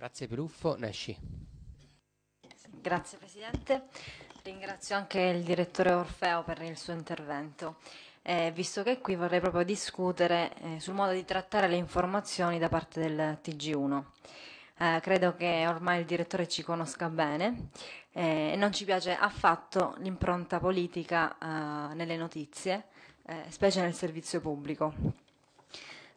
Grazie Piruffo, Nesci. Grazie Presidente, ringrazio anche il direttore Orfeo per il suo intervento. Eh, visto che qui vorrei proprio discutere eh, sul modo di trattare le informazioni da parte del TG1. Eh, credo che ormai il direttore ci conosca bene eh, e non ci piace affatto l'impronta politica eh, nelle notizie, eh, specie nel servizio pubblico.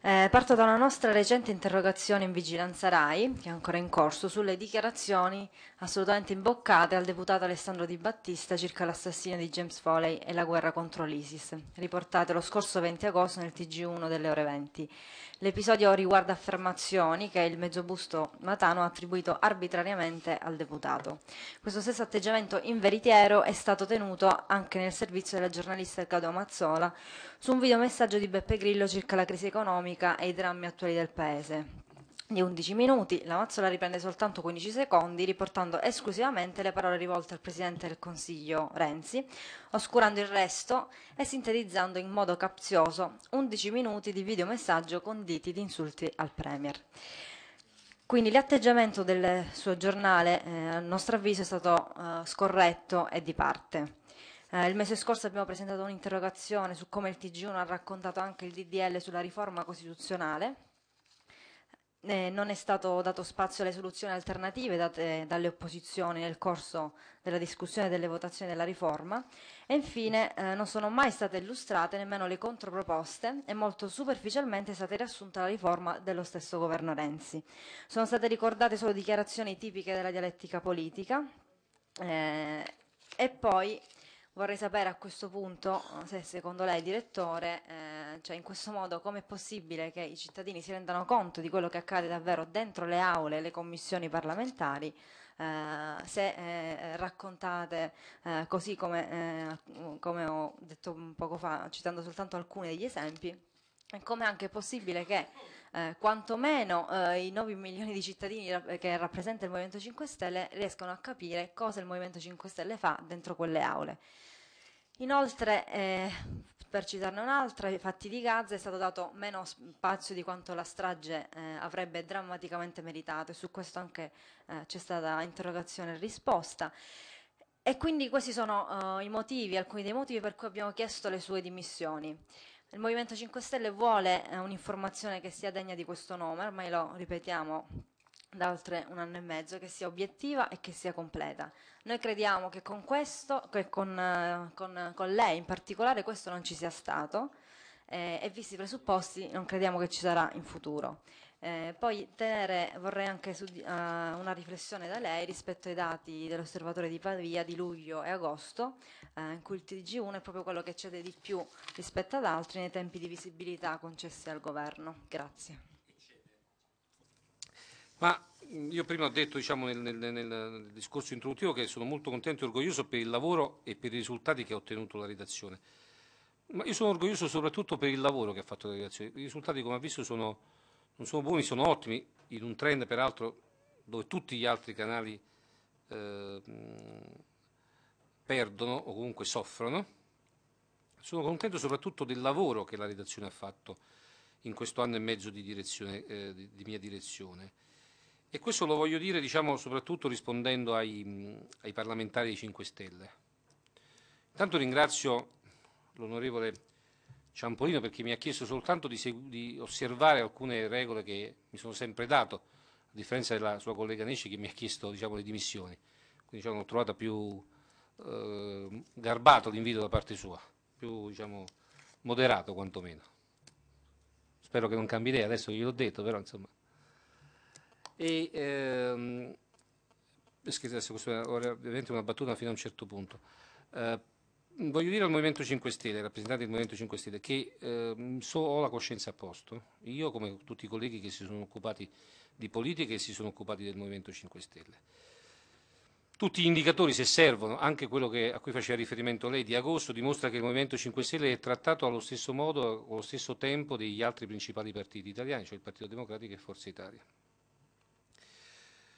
Eh, parto da una nostra recente interrogazione in Vigilanza Rai, che è ancora in corso, sulle dichiarazioni assolutamente imboccate al deputato Alessandro Di Battista circa l'assassinio di James Foley e la guerra contro l'ISIS, riportate lo scorso 20 agosto nel TG1 delle ore 20. L'episodio riguarda affermazioni che il mezzobusto matano ha attribuito arbitrariamente al deputato. Questo stesso atteggiamento inveritiero è stato tenuto anche nel servizio della giornalista Cado Mazzola su un videomessaggio di Beppe Grillo circa la crisi economica economica e i drammi attuali del Paese. Di 11 minuti, la Mazzola riprende soltanto 15 secondi, riportando esclusivamente le parole rivolte al Presidente del Consiglio Renzi, oscurando il resto e sintetizzando in modo capzioso 11 minuti di videomessaggio conditi di insulti al Premier. Quindi l'atteggiamento del suo giornale, eh, a nostro avviso, è stato eh, scorretto e di parte. Eh, il mese scorso abbiamo presentato un'interrogazione su come il TG1 ha raccontato anche il DDL sulla riforma costituzionale. Eh, non è stato dato spazio alle soluzioni alternative date dalle opposizioni nel corso della discussione e delle votazioni della riforma e infine eh, non sono mai state illustrate nemmeno le controproposte e molto superficialmente è stata riassunta la riforma dello stesso governo Renzi. Sono state ricordate solo dichiarazioni tipiche della dialettica politica eh, e poi Vorrei sapere a questo punto eh, se secondo lei, direttore, eh, cioè in questo modo come è possibile che i cittadini si rendano conto di quello che accade davvero dentro le aule e le commissioni parlamentari eh, se eh, eh raccontate eh, così come, come ho detto poco fa, citando soltanto alcuni degli esempi, e come anche possibile che eh, quantomeno eh, i 9 milioni di cittadini che rappresenta il Movimento 5 Stelle riescono a capire cosa il Movimento 5 Stelle fa dentro quelle aule. Inoltre, eh, per citarne un'altra, ai fatti di Gaza è stato dato meno spazio di quanto la strage eh, avrebbe drammaticamente meritato e su questo anche eh, c'è stata interrogazione e risposta. E quindi questi sono eh, i motivi, alcuni dei motivi per cui abbiamo chiesto le sue dimissioni. Il Movimento 5 Stelle vuole eh, un'informazione che sia degna di questo nome, ormai lo ripetiamo da oltre un anno e mezzo, che sia obiettiva e che sia completa. Noi crediamo che con questo, che con, eh, con, con lei in particolare, questo non ci sia stato eh, e visti i presupposti non crediamo che ci sarà in futuro. Eh, poi tenere, vorrei anche su, uh, una riflessione da lei rispetto ai dati dell'osservatorio di Pavia di luglio e agosto, eh, in cui il TG1 è proprio quello che cede di più rispetto ad altri nei tempi di visibilità concessi al governo. Grazie. Ma mm, io prima ho detto diciamo, nel, nel, nel, discorso introduttivo che sono molto contento e orgoglioso per il lavoro e per i risultati che ha ottenuto la redazione. Ma io sono orgoglioso soprattutto per il lavoro che ha fatto la delegazione. I risultati, come ha visto, sono, non sono buoni, sono ottimi, in un trend peraltro dove tutti gli altri canali eh, perdono o comunque soffrono. Sono contento soprattutto del lavoro che la redazione ha fatto in questo anno e mezzo di, eh, di, di mia direzione. E questo lo voglio dire diciamo, soprattutto rispondendo ai, ai parlamentari dei 5 Stelle. Intanto ringrazio l'onorevole Ciampolino perché mi ha chiesto soltanto di, di, osservare alcune regole che mi sono sempre dato, a differenza della sua collega Nesci che mi ha chiesto diciamo, le dimissioni. Quindi diciamo, ho trovato più eh, garbato l'invito da parte sua, più diciamo, moderato quantomeno. Spero che non cambi idea, adesso gliel'ho detto, però insomma. E, ehm, scusate, questa è ovviamente una battuta fino a un certo punto. Eh, Mm, voglio dire al Movimento 5 Stelle, rappresentanti del Movimento 5 Stelle, che eh, so, ho la coscienza a posto. Io, come tutti i colleghi che si sono occupati di politica e si sono occupati del Movimento 5 Stelle. Tutti gli indicatori, se servono, anche quello che, a cui faceva riferimento lei di agosto, dimostra che il Movimento 5 Stelle è trattato allo stesso modo, allo stesso tempo degli altri principali partiti italiani, cioè il Partito Democratico e Forza Italia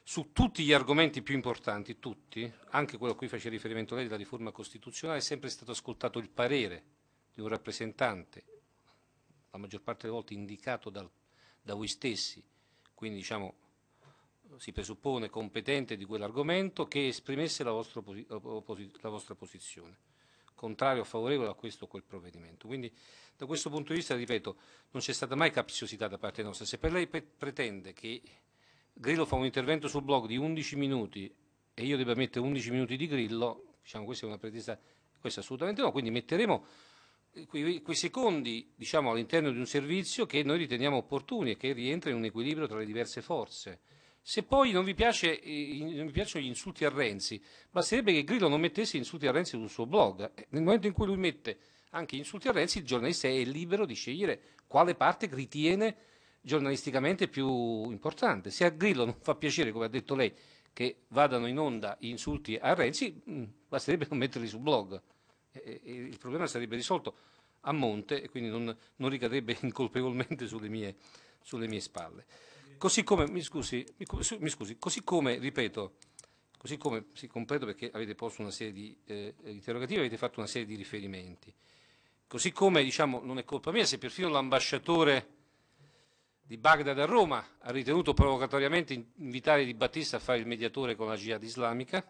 su tutti gli argomenti più importanti, tutti, anche quello a cui faceva riferimento lei della riforma costituzionale, è sempre stato ascoltato il parere di un rappresentante, la maggior parte delle volte indicato dal, da voi stessi, quindi diciamo si presuppone competente di quell'argomento, che esprimesse la vostra, la vostra posizione contrario o favorevole a questo o quel provvedimento. Quindi da questo punto di vista, ripeto, non c'è stata mai capziosità da parte nostra. Se per lei pre pretende che Grillo fa un intervento sul blog di 11 minuti e io debba mettere 11 minuti di Grillo, diciamo questa è una pretesa, questa assolutamente no, quindi metteremo quei, quei secondi diciamo, all'interno di un servizio che noi riteniamo opportuni e che rientra in un equilibrio tra le diverse forze. Se poi non vi, piace, eh, non vi piacciono gli insulti a Renzi, basterebbe che Grillo non mettesse insulti a Renzi sul suo blog. Eh, nel momento in cui lui mette anche insulti a Renzi, il giornalista è libero di scegliere quale parte ritiene giornalisticamente più importante. Se a Grillo non fa piacere, come ha detto lei, che vadano in onda insulti a Renzi, mm, basterebbe non metterli su blog. E, e il problema sarebbe risolto a monte e quindi non, non ricadrebbe incolpevolmente sulle mie, sulle mie spalle. Così come, mi scusi, mi scusi, così come, ripeto, così come, si completo perché avete posto una serie di eh, interrogativi, avete fatto una serie di riferimenti. Così come, diciamo, non è colpa mia se perfino l'ambasciatore di Baghdad a Roma ha ritenuto provocatoriamente invitare Di Battista a fare il mediatore con la Jihad islamica,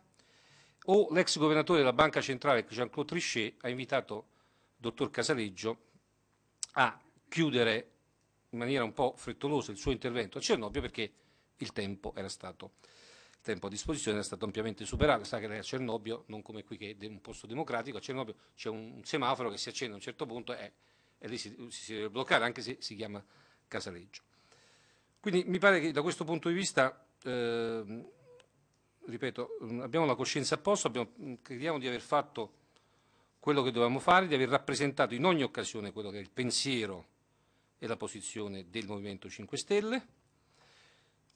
o l'ex governatore della Banca Centrale Jean-Claude Trichet ha invitato il dottor Casaleggio a chiudere in maniera un po' frettolosa il suo intervento a Cernobbio perché il tempo, stato, il tempo a disposizione era stato ampiamente superato, sa che lei a Cernobbio, non come qui che è un posto democratico, a Cernobbio c'è un semaforo che si accende a un certo punto e, e lì si, si deve bloccare, anche se si chiama Casaleggio. Quindi mi pare che da questo punto di vista, eh, ripeto, mm, abbiamo la coscienza a posto, abbiamo, mm, crediamo di aver fatto quello che dovevamo fare, di aver rappresentato in ogni occasione quello che è il pensiero e la posizione del Movimento 5 Stelle.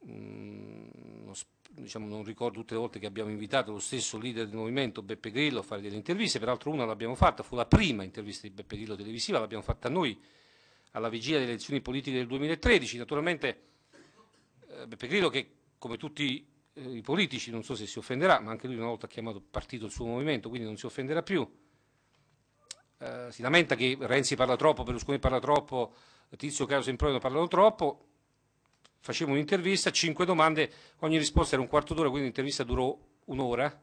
Mm, non, diciamo, non ricordo tutte le volte che abbiamo invitato lo stesso leader del movimento Beppe Grillo a fare delle interviste, peraltro una l'abbiamo fatta, fu la prima intervista di Beppe Grillo televisiva, l'abbiamo fatta noi alla vigilia delle elezioni politiche del 2013. Naturalmente eh, Beppe Grillo che come tutti eh, i politici, non so se si offenderà, ma anche lui una volta ha chiamato partito il suo movimento, quindi non si offenderà più, eh, si lamenta che Renzi parla troppo, Berlusconi parla troppo, Tizio Caio Sempronio parlano troppo, facevamo un'intervista, cinque domande, ogni risposta era un quarto d'ora, quindi l'intervista durò un'ora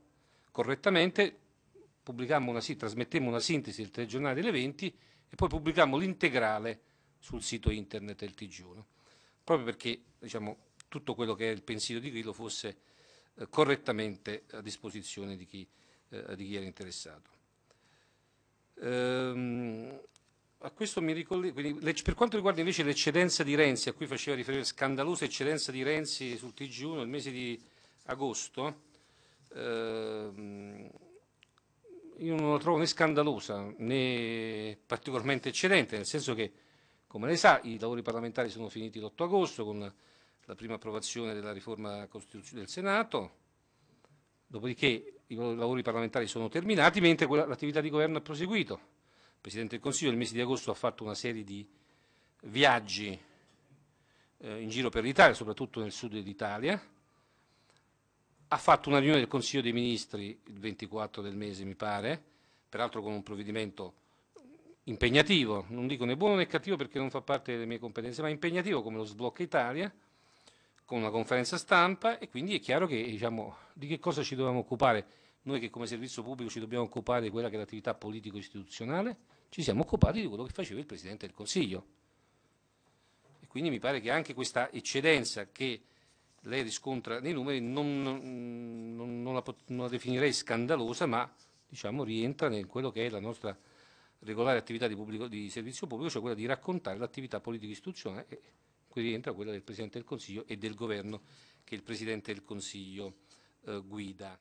correttamente, pubblicammo una, sì, trasmettemmo una sintesi del telegiornale delle 20 e poi pubblicammo l'integrale sul sito internet del TG1, proprio perché diciamo, tutto quello che è il pensiero di Grillo fosse eh, correttamente a disposizione di chi, eh, di chi era interessato. Ehm, ricolle... Quindi, per quanto riguarda invece l'eccedenza di Renzi, a cui faceva riferimento scandalosa eccedenza di Renzi sul TG1 nel mese di agosto, ehm, io non la trovo né scandalosa né particolarmente eccedente, nel senso che come lei sa, i lavori parlamentari sono finiti l'8 agosto con la prima approvazione della riforma del Senato, dopodiché i lavori parlamentari sono terminati, mentre l'attività di governo è proseguito. Il Presidente del Consiglio nel mese di agosto ha fatto una serie di viaggi eh, in giro per l'Italia, soprattutto nel sud d'Italia, ha fatto una riunione del Consiglio dei Ministri il 24 del mese, mi pare, peraltro con un provvedimento impegnativo, non dico né buono né cattivo perché non fa parte delle mie competenze, ma impegnativo come lo sblocca Italia, con una conferenza stampa e quindi è chiaro che diciamo, di che cosa ci dobbiamo occupare. Noi che come servizio pubblico ci dobbiamo occupare di quella che è l'attività politico-istituzionale, ci siamo occupati di quello che faceva il Presidente del Consiglio. E quindi mi pare che anche questa eccedenza che lei riscontra nei numeri non, non, non, la, non la definirei scandalosa, ma diciamo, rientra in quello che è la nostra regolare attività di, pubblico, di servizio pubblico, cioè quella di raccontare l'attività politica istituzionale, e qui rientra quella del Presidente del Consiglio e del Governo che il Presidente del Consiglio eh, guida.